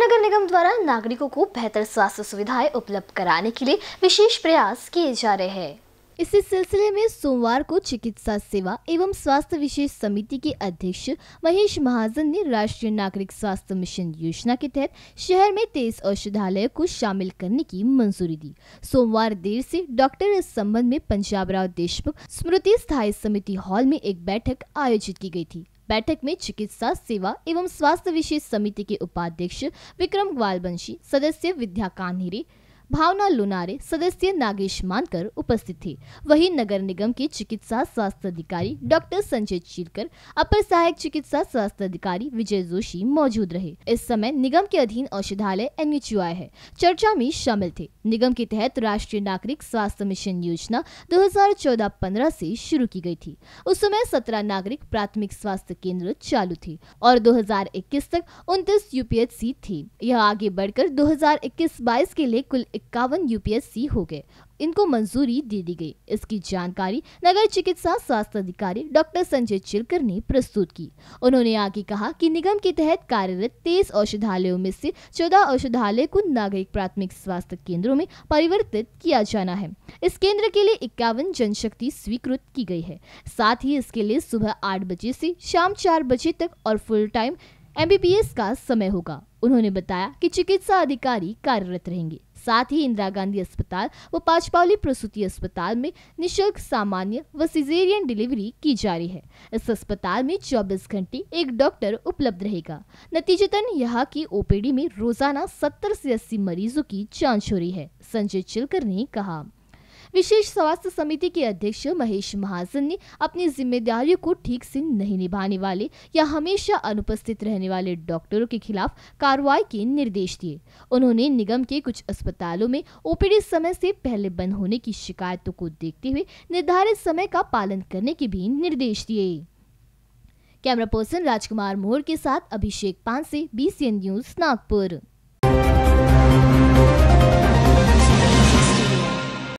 नगर निगम द्वारा नागरिकों को बेहतर स्वास्थ्य सुविधाएं उपलब्ध कराने के लिए विशेष प्रयास किए जा रहे हैं इसी सिलसिले में सोमवार को चिकित्सा सेवा एवं स्वास्थ्य विशेष समिति के अध्यक्ष महेश महाजन ने राष्ट्रीय नागरिक स्वास्थ्य मिशन योजना के तहत शहर में तेईस औषधालय को शामिल करने की मंजूरी दी सोमवार देर से डॉक्टर इस संबंध में पंजाब राव देशमुख स्मृति स्थायी समिति हॉल में एक बैठक आयोजित की गई थी बैठक में चिकित्सा सेवा एवं स्वास्थ्य विशेष समिति के उपाध्यक्ष विक्रम ग्वालबंशी सदस्य विद्या कान्हिरे भावना लुनारे सदस्य नागेश मानकर उपस्थित थे वहीं नगर निगम के चिकित्सा स्वास्थ्य अधिकारी डॉक्टर संजय चीरकर अपर सहायक चिकित्सा स्वास्थ्य अधिकारी विजय जोशी मौजूद रहे इस समय निगम के अधीन औषधालय एन है चर्चा में शामिल थे निगम के तहत राष्ट्रीय नागरिक स्वास्थ्य मिशन योजना दो हजार से शुरू की गयी थी उस समय सत्रह नागरिक प्राथमिक स्वास्थ्य केंद्र चालू थे और दो तक उन्तीस यू थी यह आगे बढकर दो हजार के लिए कुल इक्यावन यूपीएससी हो गए इनको मंजूरी दे दी गई इसकी जानकारी नगर चिकित्सा स्वास्थ्य अधिकारी डॉक्टर संजय चिलकर ने प्रस्तुत की उन्होंने आगे कहा कि निगम के तहत कार्यरत तेईस औषधालयों में से चौदह औषधालय को नागरिक प्राथमिक स्वास्थ्य केंद्रों में परिवर्तित किया जाना है इस केंद्र के लिए इक्यावन जनशक्ति स्वीकृत की गई है साथ ही इसके लिए सुबह आठ बजे से शाम चार बजे तक और फुल टाइम एमबीबीएस का समय होगा उन्होंने बताया कि चिकित्सा अधिकारी कार्यरत रहेंगे साथ ही इंदिरा गांधी अस्पताल व पाचपावली प्रसूति अस्पताल में निशुल्क सामान्य व सिजेरियन डिलीवरी की जा रही है इस अस्पताल में चौबीस घंटे एक डॉक्टर उपलब्ध रहेगा नतीजतन यहाँ की ओपीडी में रोजाना सत्तर से अस्सी मरीजों की जाँच हो रही है संजय चिलकर ने कहा विशेष स्वास्थ्य समिति के अध्यक्ष महेश महाजन ने अपनी जिम्मेदारियों को ठीक से नहीं निभाने वाले या हमेशा अनुपस्थित रहने वाले डॉक्टरों के खिलाफ कार्रवाई के निर्देश दिए उन्होंने निगम के कुछ अस्पतालों में ओपीडी समय से पहले बंद होने की शिकायतों को देखते हुए निर्धारित समय का पालन करने के भी निर्देश दिए कैमरा पर्सन राजकुमार मोहर के साथ अभिषेक पांसे बी न्यूज नागपुर